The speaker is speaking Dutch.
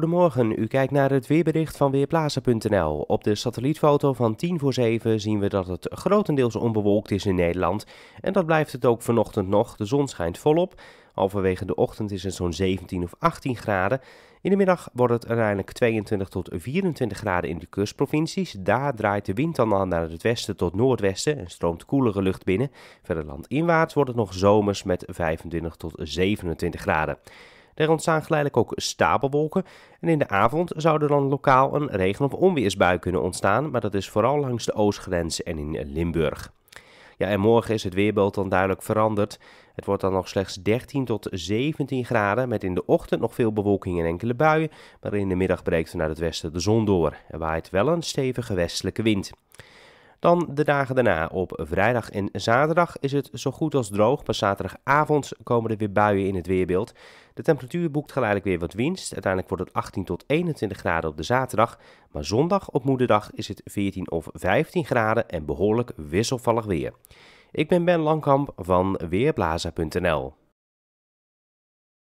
Goedemorgen, u kijkt naar het weerbericht van Weerplaza.nl. Op de satellietfoto van 10 voor 7 zien we dat het grotendeels onbewolkt is in Nederland. En dat blijft het ook vanochtend nog. De zon schijnt volop. Halverwege de ochtend is het zo'n 17 of 18 graden. In de middag wordt het uiteindelijk 22 tot 24 graden in de kustprovincies. Daar draait de wind dan al naar het westen tot noordwesten en stroomt koelere lucht binnen. Verder landinwaarts wordt het nog zomers met 25 tot 27 graden. Er ontstaan geleidelijk ook stapelwolken en in de avond zou er dan lokaal een regen- of onweersbui kunnen ontstaan, maar dat is vooral langs de oostgrens en in Limburg. Ja, en morgen is het weerbeeld dan duidelijk veranderd. Het wordt dan nog slechts 13 tot 17 graden met in de ochtend nog veel bewolking en enkele buien, maar in de middag breekt vanuit het westen de zon door. Er waait wel een stevige westelijke wind. Dan de dagen daarna. Op vrijdag en zaterdag is het zo goed als droog. Pas zaterdagavond komen er weer buien in het weerbeeld. De temperatuur boekt geleidelijk weer wat winst. Uiteindelijk wordt het 18 tot 21 graden op de zaterdag. Maar zondag op moederdag is het 14 of 15 graden en behoorlijk wisselvallig weer. Ik ben Ben Langkamp van weerblazen.nl.